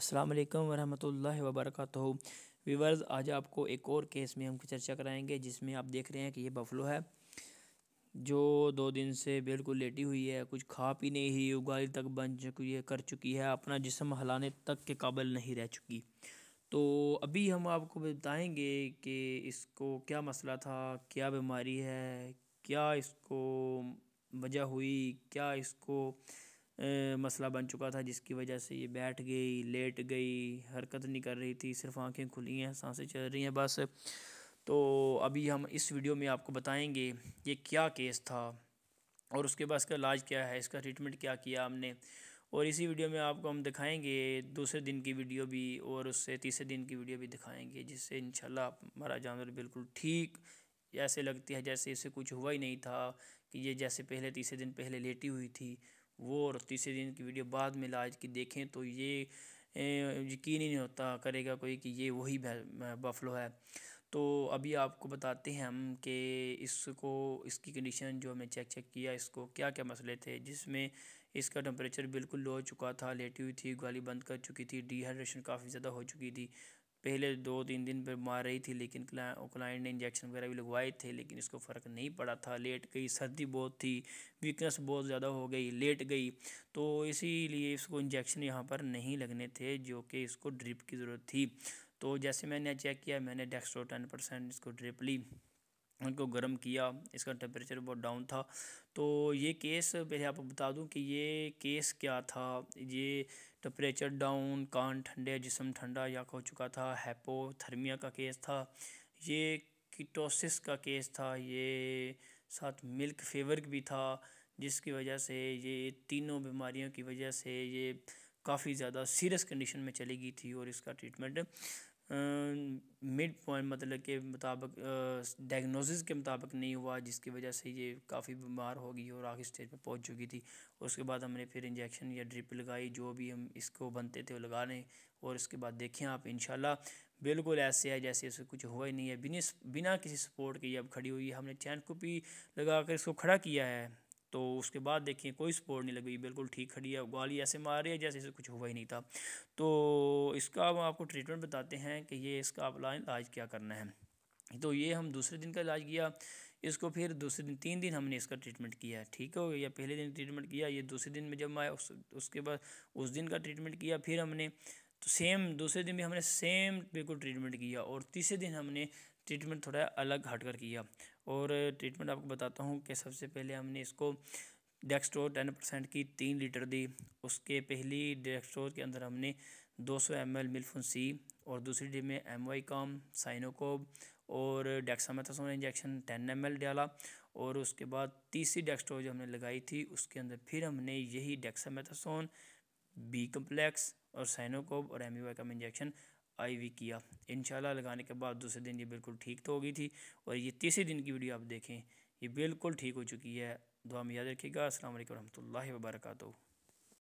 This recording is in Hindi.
अस्सलाम वालेकुम वरहमतुल्लाहि वबरकत वीवर्स आज आपको एक और केस में हम चर्चा कराएंगे जिसमें आप देख रहे हैं कि ये बफलो है जो दो दिन से बिल्कुल लेटी हुई है कुछ खा पी नहीं ही उगाली तक बन चुकी है कर चुकी है अपना जिसम हलाने तक के काबिल नहीं रह चुकी तो अभी हम आपको बताएंगे कि इसको क्या मसला था क्या बीमारी है क्या इसको वजह हुई क्या इसको मसला बन चुका था जिसकी वजह से ये बैठ गई लेट गई हरकत नहीं कर रही थी सिर्फ आंखें खुली हैं सांसें चल रही हैं बस तो अभी हम इस वीडियो में आपको बताएंगे ये क्या केस था और उसके बाद इसका इलाज क्या है इसका ट्रीटमेंट क्या किया हमने और इसी वीडियो में आपको हम दिखाएंगे दूसरे दिन की वीडियो भी और उससे तीसरे दिन की वीडियो भी दिखाएंगे जिससे इनशाला हमारा जानवर बिल्कुल ठीक ऐसे लगती है जैसे इसे कुछ हुआ ही नहीं था कि ये जैसे पहले तीसरे दिन पहले लेटी हुई थी वो और तीसरे दिन की वीडियो बाद में लाज की देखें तो ये यकीन ही नहीं होता करेगा कोई कि ये वही बफलो है तो अभी आपको बताते हैं हम कि इसको इसकी कंडीशन जो हमने चेक चेक किया इसको क्या क्या मसले थे जिसमें इसका टेम्परेचर बिल्कुल लो हो चुका था लेटी हुई थी गाली बंद कर चुकी थी डिहाइड्रेशन काफ़ी ज़्यादा हो चुकी थी पहले दो तीन दिन पर मार रही थी लेकिन क्लाइंट ने इंजेक्शन वगैरह भी लगवाए थे लेकिन इसको फ़र्क नहीं पड़ा था लेट गई सर्दी बहुत थी वीकनेस बहुत ज़्यादा हो गई लेट गई तो इसीलिए इसको इंजेक्शन यहाँ पर नहीं लगने थे जो कि इसको ड्रिप की ज़रूरत थी तो जैसे मैंने चेक किया मैंने डेक्सट्रो टेन परसेंट इसको ड्रिप ली उनको गर्म किया इसका टेम्परेचर बहुत डाउन था तो ये केस पहले आपको बता दूं कि ये केस क्या था ये टेम्परेचर डाउन कान ठंडे जिसम ठंडा या हो चुका था हैपोथर्मिया का केस था ये किटोसिस का केस था ये साथ मिल्क फेवर भी था जिसकी वजह से ये तीनों बीमारियों की वजह से ये काफ़ी ज़्यादा सीरियस कंडीशन में चली गई थी और इसका ट्रीटमेंट मिड पॉइंट मतलब के मुताबिक डायग्नोसिस के मुताबिक नहीं हुआ जिसकी वजह से ये काफ़ी बीमार हो गई और आखिरी स्टेज पर पहुंच चुकी थी उसके बाद हमने फिर इंजेक्शन या ड्रिप लगाई जो भी हम इसको बनते थे वो लगा लें और इसके बाद देखें आप इन बिल्कुल ऐसे है जैसे इसे कुछ हुआ ही नहीं है बिना बिना किसी सपोर्ट के अब खड़ी हुई है हमने चैन को भी लगा कर इसको खड़ा किया है तो उसके बाद देखिए कोई स्पोर्ट नहीं लगी बिल्कुल ठीक खड़ी है ग्वाली ऐसे मार रही है जैसे इसे कुछ हुआ ही नहीं था तो इसका हम आपको ट्रीटमेंट बताते हैं कि ये इसका आप इलाज क्या करना है तो ये हम दूसरे दिन का इलाज किया इसको फिर दूसरे दिन तीन दिन हमने इसका ट्रीटमेंट किया ठीक हो गया या पहले दिन ट्रीटमेंट किया ये दूसरे दिन में जब मैं उस, उसके बाद उस दिन का ट्रीटमेंट किया फिर हमने तो सेम दूसरे दिन भी हमने सेम बिल्कुल ट्रीटमेंट किया और तीसरे दिन हमने ट्रीटमेंट थोड़ा अलग हट कर किया और ट्रीटमेंट आपको बताता हूँ कि सबसे पहले हमने इसको डेक्स्ट्रो टेन परसेंट की तीन लीटर दी उसके पहली डेक्स्ट्रो के अंदर हमने दो सौ एम एल मिल्फुन सी और दूसरी डी में एम वाई कॉम साइनोकोब और dexamethasone injection ten M L डाला और उसके बाद तीसरी डेक्स्ट्रो जो हमने लगाई थी उसके अंदर फिर हमने यही डेक्सामेथासोन बी कम्प्लेक्स और साइनोकोब और एमीवाई का इंजेक्शन आईवी किया इन लगाने के बाद दूसरे दिन ये बिल्कुल ठीक तो हो गई थी और ये तीसरे दिन की वीडियो आप देखें ये बिल्कुल ठीक हो चुकी है दुआ में याद रखिएगा असल वरहमल वर्का